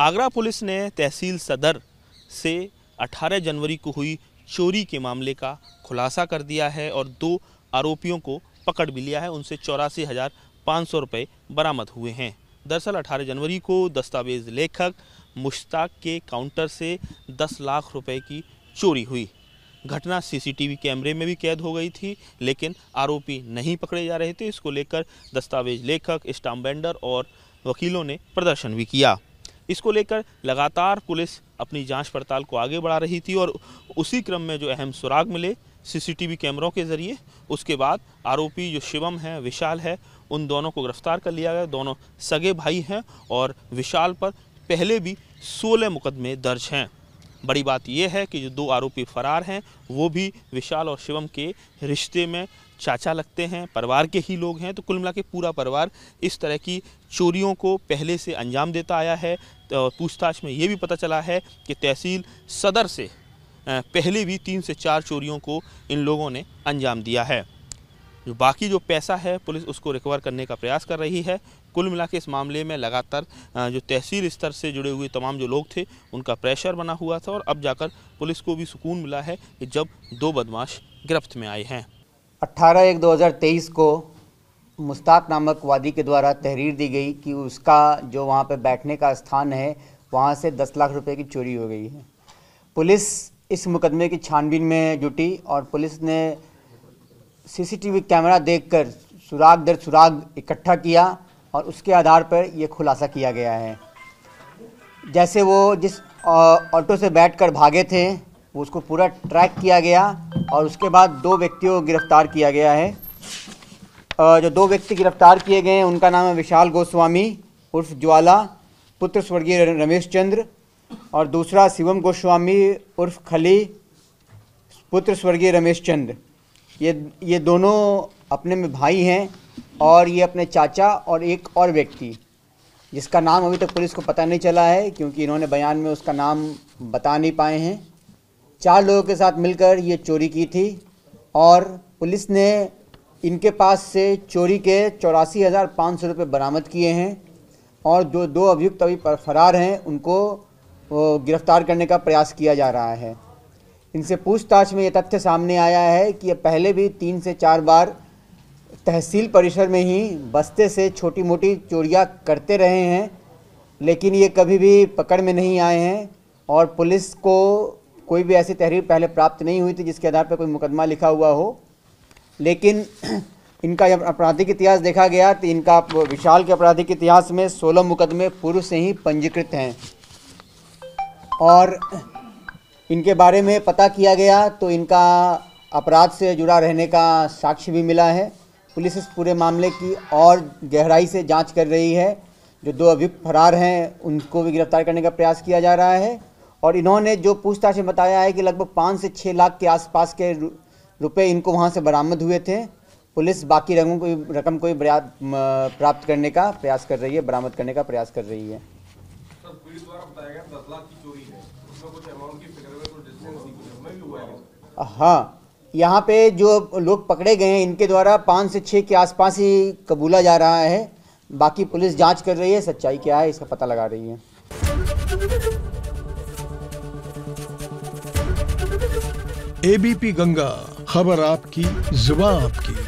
Agra police ने तहसील सदर से 18 जनवरी को हुई चोरी के मामले का खुलासा कर दिया है और दो आरोपियों को पकड़ भी लिया है उनसे चौरासी हज़ार पाँच सौ रुपये बरामद हुए हैं दरअसल 18 जनवरी को दस्तावेज लेखक मुश्ताक के काउंटर से 10 लाख रुपए की चोरी हुई घटना सीसीटीवी कैमरे में भी कैद हो गई थी लेकिन आरोपी नहीं पकड़े जा रहे थे इसको लेकर दस्तावेज लेखक स्टाम्पेंडर और वकीलों ने प्रदर्शन भी किया इसको लेकर लगातार पुलिस अपनी जांच पड़ताल को आगे बढ़ा रही थी और उसी क्रम में जो अहम सुराग मिले सीसीटीवी कैमरों के ज़रिए उसके बाद आरोपी जो शिवम है विशाल है उन दोनों को गिरफ्तार कर लिया गया दोनों सगे भाई हैं और विशाल पर पहले भी सोलह मुकदमे दर्ज हैं बड़ी बात यह है कि जो दो आरोपी फरार हैं वो भी विशाल और शिवम के रिश्ते में चाचा लगते हैं परिवार के ही लोग हैं तो कुल मिला के पूरा परिवार इस तरह की चोरियों को पहले से अंजाम देता आया है तो पूछताछ में ये भी पता चला है कि तहसील सदर से पहले भी तीन से चार चोरियों को इन लोगों ने अंजाम दिया है जो बाकी जो पैसा है पुलिस उसको रिकवर करने का प्रयास कर रही है कुल मिला इस मामले में लगातार जो तहसील स्तर से जुड़े हुए तमाम जो लोग थे उनका प्रेशर बना हुआ था और अब जाकर पुलिस को भी सुकून मिला है कि जब दो बदमाश गिरफ्त में आए हैं 18 एक 2023 को मुस्ताक नामक वादी के द्वारा तहरीर दी गई कि उसका जो वहाँ पर बैठने का स्थान है वहाँ से दस लाख रुपये की चोरी हो गई है पुलिस इस मुकदमे की छानबीन में जुटी और पुलिस ने सीसीटीवी कैमरा देखकर सुराग दर सुराग इकट्ठा किया और उसके आधार पर यह खुलासा किया गया है जैसे वो जिस ऑटो से बैठकर भागे थे वो उसको पूरा ट्रैक किया गया और उसके बाद दो व्यक्तियों को गिरफ्तार किया गया है जो दो व्यक्ति गिरफ्तार किए गए हैं उनका नाम है विशाल गोस्वामी उर्फ ज्वाला पुत्र स्वर्गीय रमेश चंद्र और दूसरा शिवम गोस्वामी उर्फ खली पुत्र स्वर्गीय रमेश चंद्र ये ये दोनों अपने में भाई हैं और ये अपने चाचा और एक और व्यक्ति जिसका नाम अभी तक पुलिस को पता नहीं चला है क्योंकि इन्होंने बयान में उसका नाम बता नहीं पाए हैं चार लोगों के साथ मिलकर ये चोरी की थी और पुलिस ने इनके पास से चोरी के चौरासी हज़ार पाँच सौ रुपये बरामद किए हैं और जो दो अभियुक्त अभी फरार हैं उनको गिरफ्तार करने का प्रयास किया जा रहा है इनसे पूछताछ में ये तथ्य सामने आया है कि ये पहले भी तीन से चार बार तहसील परिसर में ही बस्ते से छोटी मोटी चोरियाँ करते रहे हैं लेकिन ये कभी भी पकड़ में नहीं आए हैं और पुलिस को कोई भी ऐसी तहरीर पहले प्राप्त नहीं हुई थी जिसके आधार पर कोई मुकदमा लिखा हुआ हो लेकिन इनका जब आपराधिक इतिहास देखा गया तो इनका विशाल के आपराधिक इतिहास में 16 मुकदमे पूर्व से ही पंजीकृत हैं और इनके बारे में पता किया गया तो इनका अपराध से जुड़ा रहने का साक्ष्य भी मिला है पुलिस इस पूरे मामले की और गहराई से जांच कर रही है जो दो अभियुक्त फरार हैं उनको भी गिरफ्तार करने का प्रयास किया जा रहा है और इन्होंने जो पूछताछ में बताया है कि लगभग पाँच से छः लाख के आसपास के रुपए इनको वहाँ से बरामद हुए थे पुलिस बाकी रंगों को रकम को प्राप्त करने का प्रयास कर रही है बरामद करने का प्रयास कर रही है हाँ यहाँ पे जो लोग पकड़े गए हैं इनके द्वारा पाँच से छः के आसपास ही कबूला जा रहा है बाकी पुलिस जांच कर रही है सच्चाई क्या है इसका पता लगा रही है एबीपी गंगा खबर आपकी जुबा आपकी